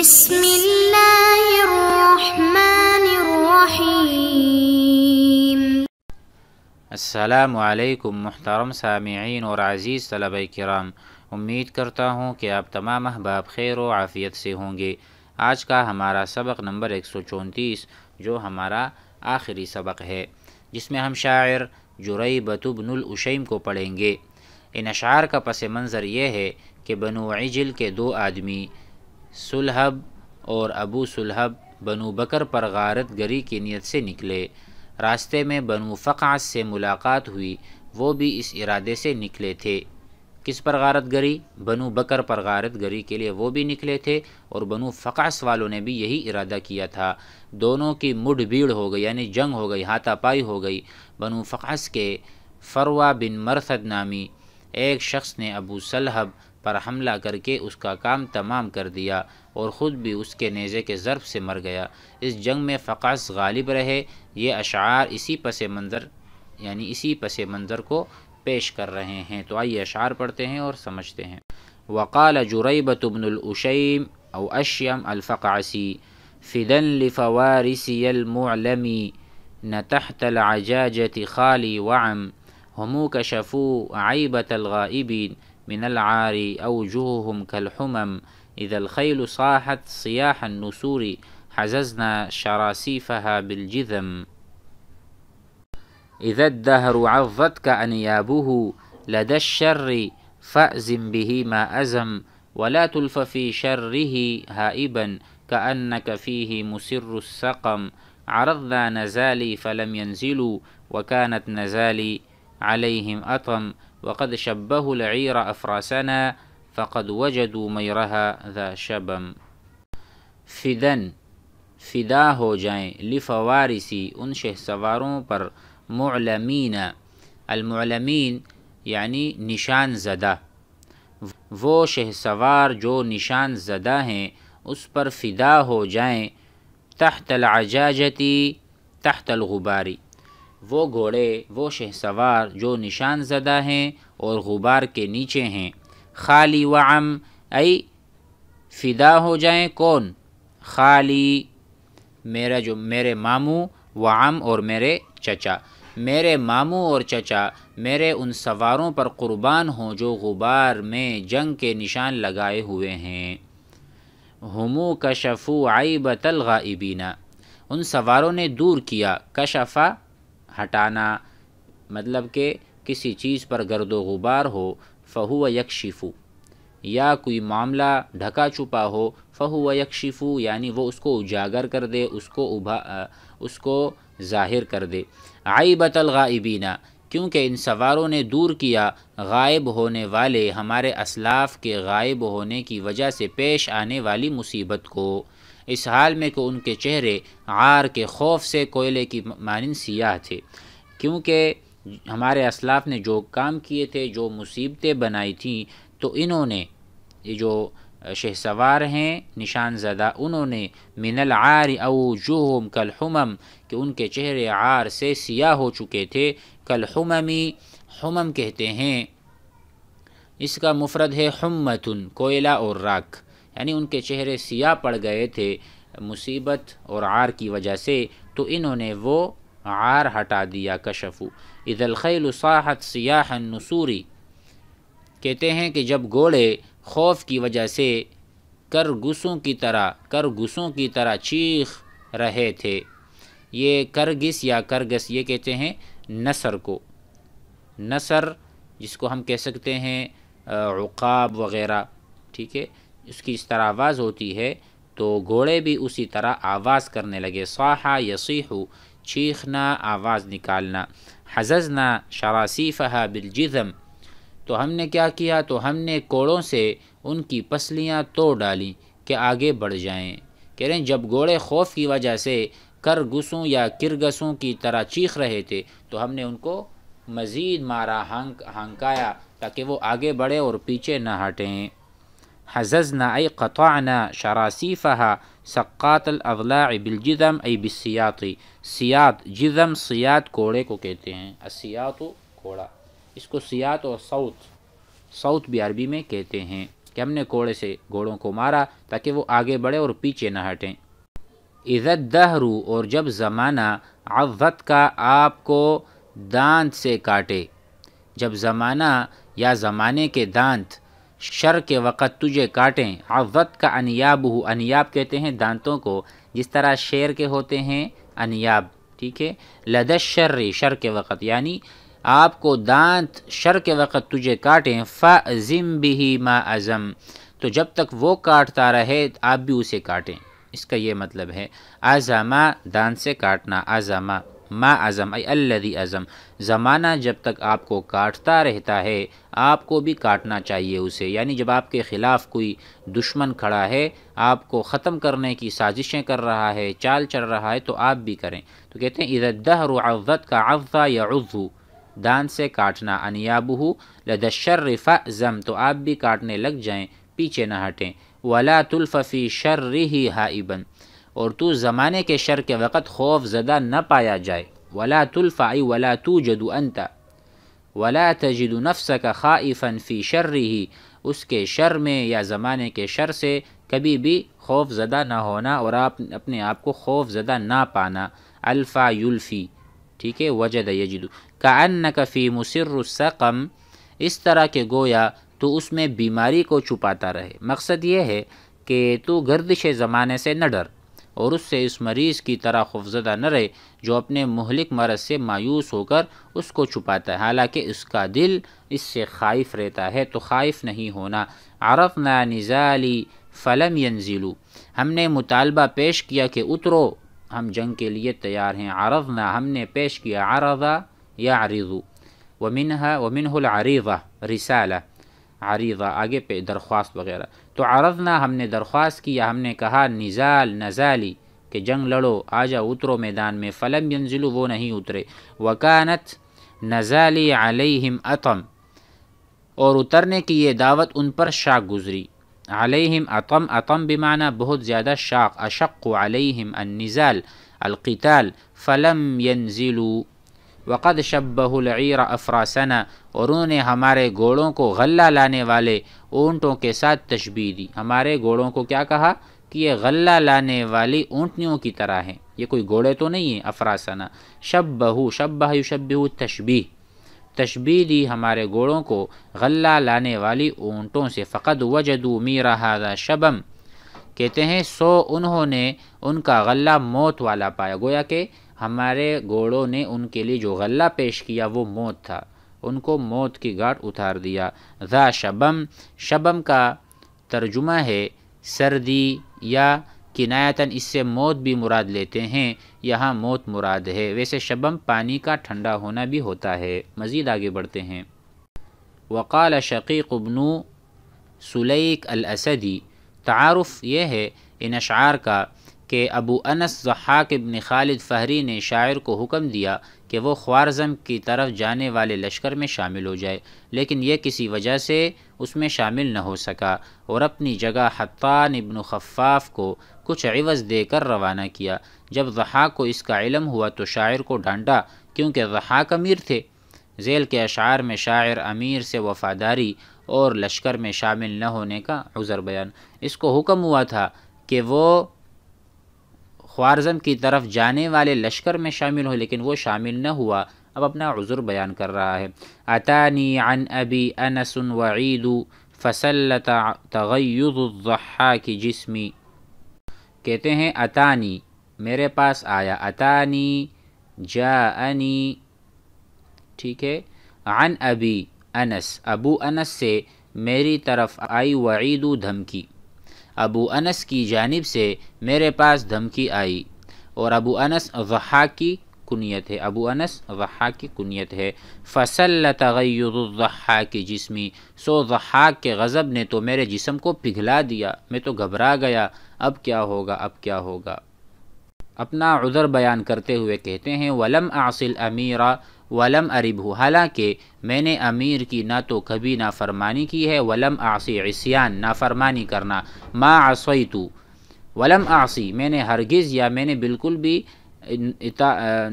بسم اللہ الرحمن الرحیم السلام علیکم محترم سامعین اور عزیز طلب کرام امید کرتا ہوں کہ آپ تمام احباب خیر و عافیت سے ہوں گے آج کا ہمارا سبق نمبر ایک سو چونتیس جو ہمارا آخری سبق ہے جس میں ہم شاعر جرئی بن العشیم کو پڑھیں گے ان اشعار کا پس منظر یہ ہے کہ بنو عجل کے دو آدمی سلحب اور ابو سلحب بنو بکر پر غارت گری کی نیت سے نکلے راستے میں بنو فقاص سے ملاقات ہوئی وہ بھی اس ارادے سے نکلے تھے کس پر غارت گری بنو بکر پر غارت گری کے لیے وہ بھی نکلے تھے اور بنو فقاص والوں نے بھی یہی ارادہ کیا تھا دونوں کی مڈ بھیڑ ہو گئی یعنی جنگ ہو گئی ہاتھا پائی ہو گئی بنو فقاص کے فروہ بن مرثد نامی ایک شخص نے ابو سلحب پر حملہ کر کے اس کا کام تمام کر دیا اور خود بھی اس کے نیزے کے ضرب سے مر گیا اس جنگ میں فقاس غالب رہے یہ اشعار اسی پس منظر یعنی اسی پس منظر کو پیش کر رہے ہیں تو آئیے اشعار پڑھتے ہیں اور سمجھتے ہیں جریبت بن الاشیم او اشیم الفقاسی فدن لفوارسی المعلمی نتحت جتی خ وعم حمو کا شفو عیبت الغائبین من العار أوجههم كالحمم إذا الخيل صاحت صياح النسور حززنا شراسيفها بالجذم إذا الدهر عضتك أنيابه لدى الشر فأزم به ما أزم ولا تلف في شره هائبا كأنك فيه مسر السقم عرضنا نزالي فلم ينزلوا وكانت نزالي عليهم أطم وقد شبهوا العير أفراسنا فقد وجدوا ميرها ذا شبم فدن فدا هو جائیں لفوارسی ان شہ سواروں پر معلمین المعلمین یعنی يعني نشان زدہ وہ شہ سوار جو نشان زدہ ہیں اس پر فدا ہو جائیں تحت العجاجتی تحت الغباری وہ گھوڑے وہ شہ سوار جو نشان زدہ ہیں اور غبار کے نیچے ہیں خالی و عم ای فدا ہو جائیں کون خالی میرا جو میرے ماموں و عم اور میرے چچا میرے ماموں اور چچا میرے ان سواروں پر قربان ہوں جو غبار میں جنگ کے نشان لگائے ہوئے ہیں ہمو کشفو عیبت الغائبینہ ان سواروں نے دور کیا کشفا ہٹانا مطلب کہ کسی چیز پر گرد و غبار ہو فہو یکشفو یا کوئی معاملہ ڈھکا چھپا ہو فہو یکشفو یعنی وہ اس کو اجاگر کر دے اس کو ابا اس کو ظاہر کر دے آئی الغائبینہ کیونکہ ان سواروں نے دور کیا غائب ہونے والے ہمارے اسلاف کے غائب ہونے کی وجہ سے پیش آنے والی مصیبت کو اس حال میں کہ ان کے چہرے عار کے خوف سے کوئلے کی مانند سیاہ تھے کیونکہ ہمارے اسلاف نے جو کام کیے تھے جو مصیبتیں بنائی تھیں تو انہوں نے یہ جو شہ سوار ہیں نشان زدہ انہوں نے من العار او جوہم کلحمم کہ ان کے چہرے عار سے سیاہ ہو چکے تھے کلحممی حمم کہتے ہیں اس کا مفرد ہے حمتن کوئلہ اور راکھ یعنی ان کے چہرے سیاہ پڑ گئے تھے مصیبت اور عار کی وجہ سے تو انہوں نے وہ عار ہٹا دیا کشفو الخیل صاحت سیاہ نصوری کہتے ہیں کہ جب گھوڑے خوف کی وجہ سے کرگسوں کی طرح کرگسوں کی طرح چیخ رہے تھے یہ کرگس یا کرگس یہ کہتے ہیں نثر کو نثر جس کو ہم کہہ سکتے ہیں عقاب وغیرہ ٹھیک ہے اس کی اس طرح آواز ہوتی ہے تو گھوڑے بھی اسی طرح آواز کرنے لگے صاحا یسیحو چیخنا آواز نکالنا حززنا نا بالجذم تو ہم نے کیا کیا تو ہم نے کوڑوں سے ان کی پسلیاں توڑ ڈالیں کہ آگے بڑھ جائیں کہہ رہے ہیں جب گھوڑے خوف کی وجہ سے کرگسوں یا کرگسوں کی طرح چیخ رہے تھے تو ہم نے ان کو مزید مارا ہانک ہانکایا تاکہ وہ آگے بڑھے اور پیچھے نہ ہٹیں حززنا أي قطعنا شراسيفها سقات الاضلاع بالجذم اي بالسياط سیات جذم سیات کوڑے کو کہتے ہیں السیاط سیات کوڑا اس کو سیات و صوت صوت بھی عربی میں کہتے ہیں کہ ہم نے کوڑے سے گھوڑوں کو مارا تاکہ وہ آگے بڑھے اور پیچھے نہ ہٹیں عزت دہرو اور جب زمانہ عوت کا آپ کو دانت سے کاٹے جب زمانہ یا زمانے کے دانت شر کے وقت تجھے کاٹیں عوت کا انیاب ہو انیاب کہتے ہیں دانتوں کو جس طرح شیر کے ہوتے ہیں انیاب ٹھیک ہے لدش شر شر کے وقت یعنی آپ کو دانت شر کے وقت تجھے کاٹیں فعظم بھی ما اظم تو جب تک وہ کاٹتا رہے آپ بھی اسے کاٹیں اس کا یہ مطلب ہے ازاما دانت سے کاٹنا ازاماں ما ازم اے الدی ازم زمانہ جب تک آپ کو کاٹتا رہتا ہے آپ کو بھی کاٹنا چاہیے اسے یعنی جب آپ کے خلاف کوئی دشمن کھڑا ہے آپ کو ختم کرنے کی سازشیں کر رہا ہے چال چل رہا ہے تو آپ بھی کریں تو کہتے ہیں عزت دہر عزت کا اضاء یا عضو دان سے کاٹنا انیاب ہو لد شرف تو آپ بھی کاٹنے لگ جائیں پیچھے نہ ہٹیں ولا تلففی شر ہی ہائی اور تو زمانے کے شر کے وقت خوف زدہ نہ پایا جائے ولا الفای ولا توجد انت ولا تجد نفسك نفس کا خواہ اس کے شر میں یا زمانے کے شر سے کبھی بھی خوف زدہ نہ ہونا اور آپ اپنے آپ کو خوف زدہ نہ پانا الفا یلفی ٹھیک ہے وجد یجدو کا ان نہ کفی مصر صم اس طرح کے گویا تو اس میں بیماری کو چھپاتا رہے مقصد یہ ہے کہ تو گردش زمانے سے نہ ڈر اور اس سے اس مریض کی طرح خفزدہ نہ رہے جو اپنے مہلک مرض سے مایوس ہو کر اس کو چھپاتا ہے حالانکہ اس کا دل اس سے خائف رہتا ہے تو خائف نہیں ہونا عرفنا نا نظالی فلم ینزلو ہم نے مطالبہ پیش کیا کہ اترو ہم جنگ کے لیے تیار ہیں عرضنا ہم نے پیش کیا عرضا یا عریضو ومنہ ہا و منعریو رسال آگے پہ درخواست وغیرہ تو عرضنا ہم نے درخواست کی یا ہم نے کہا نزال نزالی کہ جنگ لڑو آجا اترو میدان میں فلم ینزلو وہ نہیں اترے وکانت نزالی علیہم علیہ اور اترنے کی یہ دعوت ان پر شاک گزری علیہم عتم بھی بمعنی بہت زیادہ شاک اشق علیہم النزال القتال فلم ینزلو وقد شبہ العیر افراسنا اور انہوں نے ہمارے گھوڑوں کو غلہ لانے والے اونٹوں کے ساتھ تشبیح دی ہمارے گھوڑوں کو کیا کہا کہ یہ غلہ لانے والی اونٹنیوں کی طرح ہیں یہ کوئی گھوڑے تو نہیں ہیں افراسنا شبہ شبہ یشبہ تشبیح تشبیح دی ہمارے گھوڑوں کو غلہ لانے والی اونٹوں سے فقد وجدو میرا حاضہ شبم کہتے ہیں سو انہوں نے ان کا غلہ موت والا پایا گویا کہ ہمارے گھوڑوں نے ان کے لیے جو غلہ پیش کیا وہ موت تھا ان کو موت کی گھاٹ اتار دیا ذا شبم شبم کا ترجمہ ہے سردی یا کنایتاً اس سے موت بھی مراد لیتے ہیں یہاں موت مراد ہے ویسے شبم پانی کا ٹھنڈا ہونا بھی ہوتا ہے مزید آگے بڑھتے ہیں وقال شقیق ابن سلیق الاسدی تعارف یہ ہے ان اشعار کا کہ ابو انس زحاق ابن خالد فہری نے شاعر کو حکم دیا کہ وہ خوارزم کی طرف جانے والے لشکر میں شامل ہو جائے لیکن یہ کسی وجہ سے اس میں شامل نہ ہو سکا اور اپنی جگہ حطان ابن خفاف کو کچھ عوض دے کر روانہ کیا جب زحاق کو اس کا علم ہوا تو شاعر کو ڈھانٹا کیونکہ زحاق امیر تھے ذیل کے اشعار میں شاعر امیر سے وفاداری اور لشکر میں شامل نہ ہونے کا عذر بیان اس کو حکم ہوا تھا کہ وہ خوارزم کی طرف جانے والے لشکر میں شامل ہو لیکن وہ شامل نہ ہوا اب اپنا عذر بیان کر رہا ہے عطانی عن ابی انس الوعید تغیض الضحا کی جسمی کہتے ہیں عطانی میرے پاس آیا اتانی جا انی ٹھیک ہے عن ابی انس ابو انس سے میری طرف آئی وعید دھمکی ابو انس کی جانب سے میرے پاس دھمکی آئی اور ابو انس وحا کی کنیت ہے ابو انس وحا کی کنیت ہے فصل تغیر الضحا کی جسمی سو وحا کے غضب نے تو میرے جسم کو پگھلا دیا میں تو گھبرا گیا اب کیا ہوگا اب کیا ہوگا اپنا عذر بیان کرتے ہوئے کہتے ہیں ولم اعصل امیرا ولم ارب ہو حالانکہ میں نے امیر کی نہ تو کبھی نافرمانی کی ہے ولم عاصی عصیان نافرمانی کرنا آسوئی تو ولم عاصی میں نے ہرگز یا میں نے بالکل بھی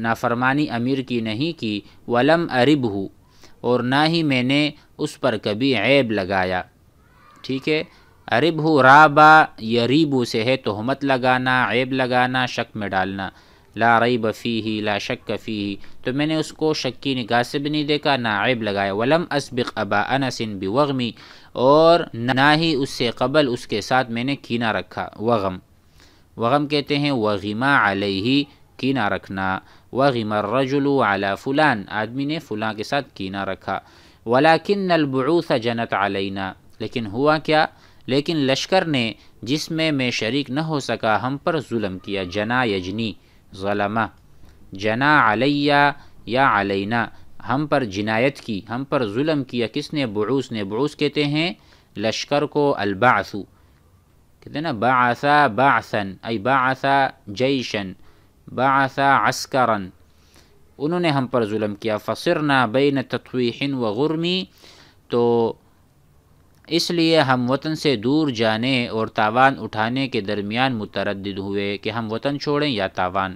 نافرمانی امیر کی نہیں کی ولم ارب ہو اور نہ ہی میں نے اس پر کبھی عیب لگایا ٹھیک ہے ارب ہو رابا یریبو سے ہے تہمت لگانا عیب لگانا شک میں ڈالنا لا ریب ہی لا شک فی ہی تو میں نے اس کو شک کی نگاہ سے بھی نہیں دیکھا نہ عیب لگایا اسبق ابا انسن بھی غمی اور نہ ہی اس سے قبل اس کے ساتھ میں نے کینا رکھا وغم وغم کہتے ہیں وغیمہ علیہ کینا رکھنا وغم الرجل الو فلان آدمی نے فلاں کے ساتھ کینہ رکھا ولیکن البعوث جنت علینا لیکن ہوا کیا لیکن لشکر نے جس میں میں شریک نہ ہو سکا ہم پر ظلم کیا جنا یجنی ظلمہ جنا علیہ یا علینا ہم پر جنایت کی ہم پر ظلم کیا کس نے بروس نے بروث کہتے ہیں لشکر کو البعثو کہتے ہیں نا باسن اے باسا جیشن باسا عسکرن انہوں نے ہم پر ظلم کیا فصر نہ بے نہ و غرمی تو اس لیے ہم وطن سے دور جانے اور تاوان اٹھانے کے درمیان متردد ہوئے کہ ہم وطن چھوڑیں یا تاوان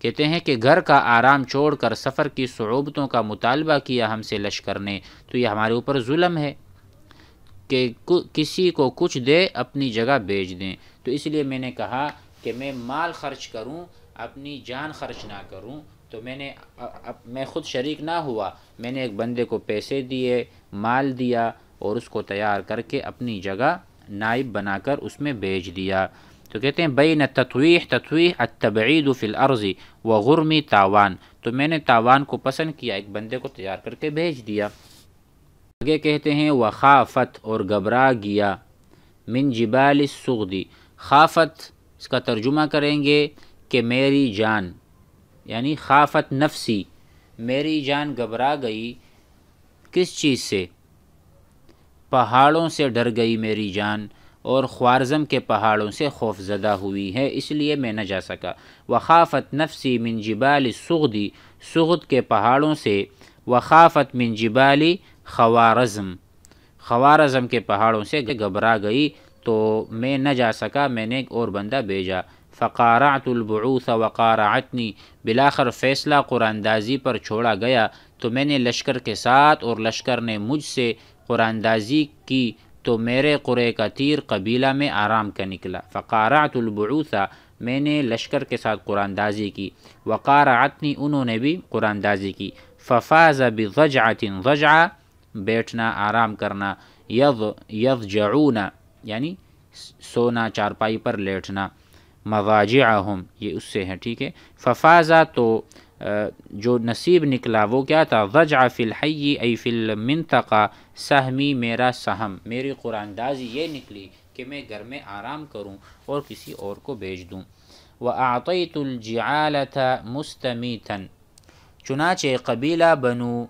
کہتے ہیں کہ گھر کا آرام چھوڑ کر سفر کی صعوبتوں کا مطالبہ کیا ہم سے لشکر نے تو یہ ہمارے اوپر ظلم ہے کہ کسی کو کچھ دے اپنی جگہ بیچ دیں تو اس لیے میں نے کہا کہ میں مال خرچ کروں اپنی جان خرچ نہ کروں تو میں نے میں خود شریک نہ ہوا میں نے ایک بندے کو پیسے دیے مال دیا اور اس کو تیار کر کے اپنی جگہ نائب بنا کر اس میں بیج دیا تو کہتے ہیں بین تطویح تطویح التبعید فی الارض و غرمی تاوان تو میں نے تاوان کو پسند کیا ایک بندے کو تیار کر کے بھیج دیا آگے کہتے ہیں و خافت اور گھبرا گیا من جبال السغدی خافت اس کا ترجمہ کریں گے کہ میری جان یعنی خافت نفسی میری جان گھبرا گئی کس چیز سے پہاڑوں سے ڈر گئی میری جان اور خوارزم کے پہاڑوں سے خوف زدہ ہوئی ہے اس لیے میں نہ جا سکا وخافت نفسی من جبال سغدی سغد کے پہاڑوں سے وخافت من جبالی خوارزم خوارزم کے پہاڑوں سے گھبرا گئی تو میں نہ جا سکا میں نے ایک اور بندہ بھیجا فقارات البعوث وقارعتنی بلاخر فیصلہ قرآن دازی پر چھوڑا گیا تو میں نے لشکر کے ساتھ اور لشکر نے مجھ سے قراندازی کی تو میرے قرے کا تیر قبیلہ میں آرام کا نکلا وقارات البعوثہ میں نے لشکر کے ساتھ قرآن دازی کی وقار انہوں نے بھی قرآن دازی کی ففاز بھی غج غج آ بیٹھنا آرام کرنا یغ یف یعنی سونا چارپائی پر لیٹنا مواج یہ اس سے ہیں ٹھیک ہے ففاظہ تو جو نصیب نکلا وہ کیا تھا وجع فی الحی ای فی المنطقہ سہمی میرا سہم میری قرآن دازی یہ نکلی کہ میں گھر میں آرام کروں اور کسی اور کو بھیج دوں وہ عاقی الجعالت مستمیتن چنانچہ قبیلہ بنو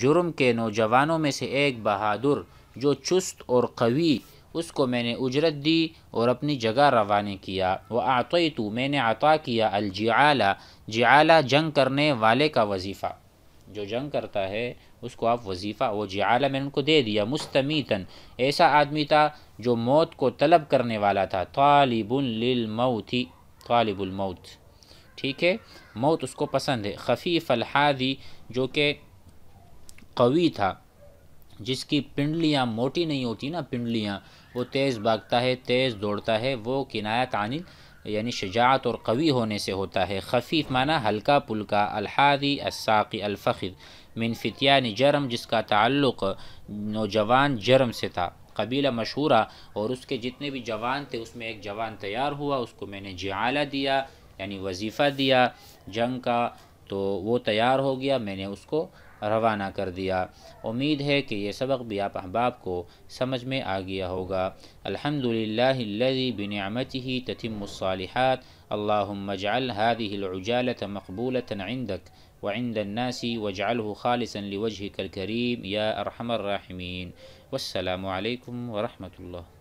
جرم کے نوجوانوں میں سے ایک بہادر جو چست اور قوی اس کو میں نے اجرت دی اور اپنی جگہ روانہ کیا وہ میں نے عطا کیا الجعالہ جعالہ جنگ کرنے والے کا وظیفہ جو جنگ کرتا ہے اس کو آپ وظیفہ وہ جعالہ میں نے ان کو دے دیا مستمیتاً ایسا آدمی تھا جو موت کو طلب کرنے والا تھا طالب للموت طالب الموت ٹھیک ہے موت اس کو پسند ہے خفیف الحاذی جو کہ قوی تھا جس کی پنڈلیاں موٹی نہیں ہوتی نا پنڈلیاں وہ تیز بھاگتا ہے تیز دوڑتا ہے وہ کنایت عنل یعنی شجاعت اور قوی ہونے سے ہوتا ہے خفیف معنی ہلکا پلکا الحادی الساقی الفخر من فتیان جرم جس کا تعلق نوجوان جرم سے تھا قبیلہ مشہورہ اور اس کے جتنے بھی جوان تھے اس میں ایک جوان تیار ہوا اس کو میں نے جعالہ دیا یعنی وظیفہ دیا جنگ کا تو وہ تیار ہو گیا میں نے اس کو روانہ کر دیا امید ہے کہ یہ سبق بھی آپ احباب کو سمجھ میں آ گیا ہوگا الحمد للہ بنعمت ہی تتِم مصالحات اللہ جلح الجالت مقبولت نیندک و ایندنسی و جالح خالصََََََََََ وجح كركريم يہ ارحم الرحمين وسلام عليكم ورحمة الله